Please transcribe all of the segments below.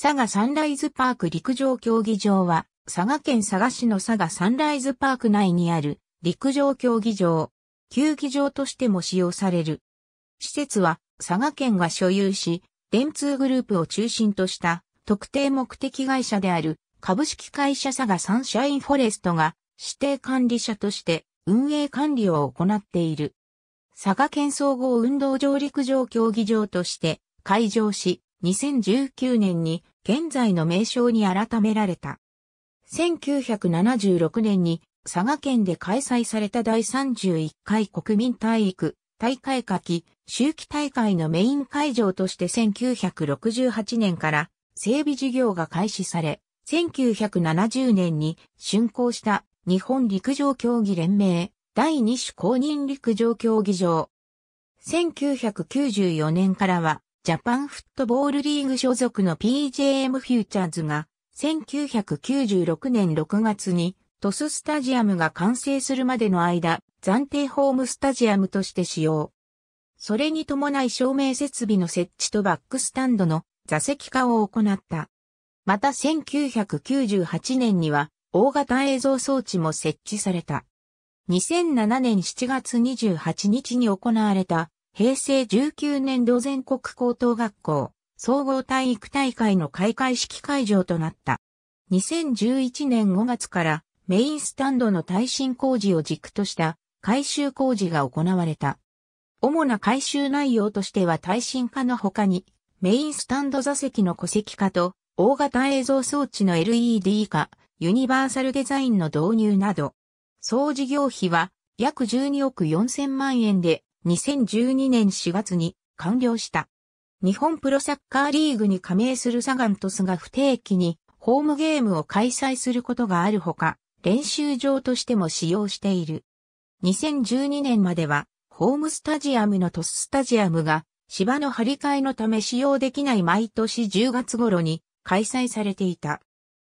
佐賀サンライズパーク陸上競技場は、佐賀県佐賀市の佐賀サンライズパーク内にある陸上競技場、球技場としても使用される。施設は佐賀県が所有し、電通グループを中心とした特定目的会社である株式会社佐賀サンシャインフォレストが指定管理者として運営管理を行っている。佐賀県総合運動場陸上競技場として開場し、2019年に現在の名称に改められた。1976年に佐賀県で開催された第31回国民体育大会夏季秋季大会のメイン会場として1968年から整備事業が開始され、1970年に竣工した日本陸上競技連盟第2種公認陸上競技場。1994年からはジャパンフットボールリーグ所属の PJM フューチャーズが、1996年6月に、トススタジアムが完成するまでの間、暫定ホームスタジアムとして使用。それに伴い照明設備の設置とバックスタンドの座席化を行った。また1998年には大型映像装置も設置された。2007年7月28日に行われた平成19年度全国高等学校総合体育大会の開会式会場となった。2011年5月からメインスタンドの耐震工事を軸とした改修工事が行われた。主な改修内容としては耐震化の他にメインスタンド座席の戸籍化と大型映像装置の LED 化、ユニバーサルデザインの導入など、総事業費は約12億4000万円で2012年4月に完了した。日本プロサッカーリーグに加盟するサガン鳥栖が不定期にホームゲームを開催することがあるほか、練習場としても使用している。2012年までは、ホームスタジアムの鳥栖スタジアムが芝の張り替えのため使用できない毎年10月頃に開催されていた。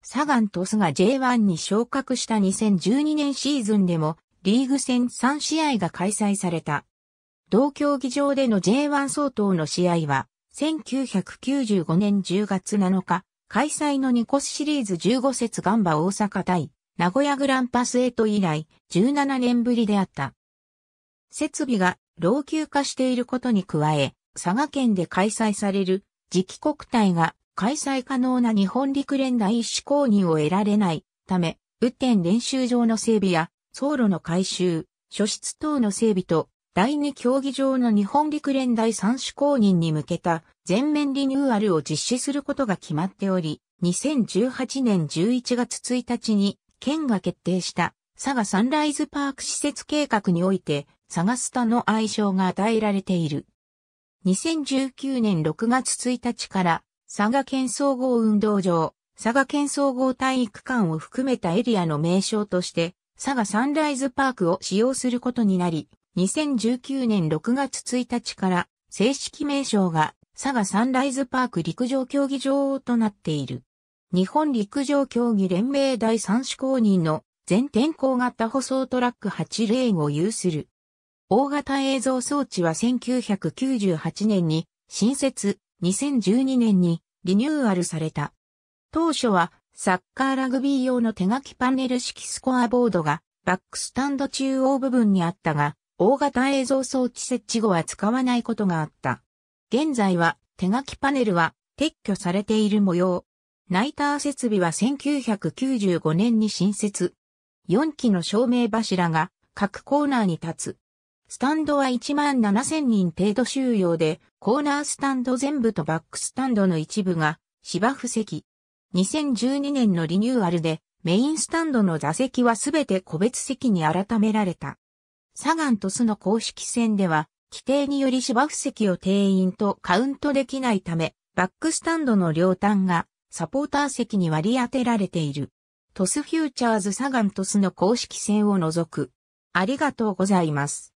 サガン鳥栖が J1 に昇格した2012年シーズンでもリーグ戦3試合が開催された。同競技場での J1 相当の試合は、1995年10月7日、開催のニコスシリーズ15節ガンバ大阪対、名古屋グランパス8以来、17年ぶりであった。設備が老朽化していることに加え、佐賀県で開催される、次期国体が開催可能な日本陸連第一志公認を得られないため、雨天練習場の整備や、走路の改修、諸室等の整備と、第2競技場の日本陸連第三種公認に向けた全面リニューアルを実施することが決まっており、2018年11月1日に県が決定した佐賀サンライズパーク施設計画において佐賀スタの愛称が与えられている。2019年6月1日から佐賀県総合運動場、佐賀県総合体育館を含めたエリアの名称として佐賀サンライズパークを使用することになり、2019年6月1日から正式名称が佐賀サンライズパーク陸上競技場となっている。日本陸上競技連盟第3種公認の全天候型舗装トラック8レーンを有する。大型映像装置は1998年に新設、2012年にリニューアルされた。当初はサッカーラグビー用の手書きパネル式スコアボードがバックスタンド中央部分にあったが、大型映像装置設置後は使わないことがあった。現在は手書きパネルは撤去されている模様。ナイター設備は1995年に新設。4基の照明柱が各コーナーに立つ。スタンドは1万7000人程度収容で、コーナースタンド全部とバックスタンドの一部が芝生席。2012年のリニューアルでメインスタンドの座席はすべて個別席に改められた。サガンとスの公式戦では、規定により芝生席を定員とカウントできないため、バックスタンドの両端がサポーター席に割り当てられている。トスフューチャーズサガントスの公式戦を除く。ありがとうございます。